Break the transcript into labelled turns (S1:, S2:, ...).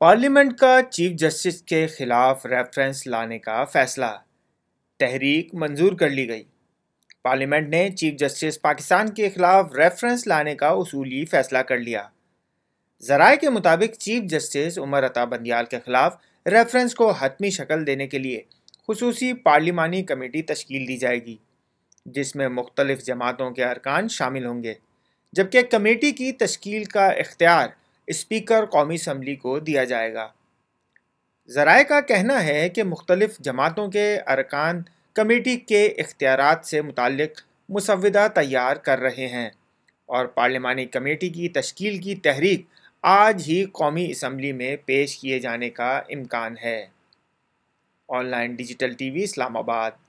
S1: parliament का chief justice के खिलाफ रेफरेंस लाने का फैसला तहरीक मंजूर कर ली गई पार्लियामेंट ने चीफ जस्टिस पाकिस्तान के खिलाफ रेफरेंस लाने का उसूली फैसला कर लिया जराए के मुताबिक चीफ जस्टिस उमर अता बंदियाल के खिलाफ रेफरेंस को हतमी शक्ल देने के लिए खसूसी पार्लिमानी कमेटी तश्कील दी जाएगी जिसमें मुख्तलिफ जमातों के अरकान शामिल होंगे जबकि कमेटी की तश्कील का इख्तियार स्पीकर कौमी असम्बली को दिया जाएगा ज़राए का कहना है कि मुख्तलिफ जमातों के अरकान कमेटी के इख्तियार से मुतक मुसवदा तैयार कर रहे हैं और पार्लियामानी कमेटी की तश्कील की तहरीक आज ही कौमी इसम्बली में पेश किए जाने का इम्कान है online digital T V Islamabad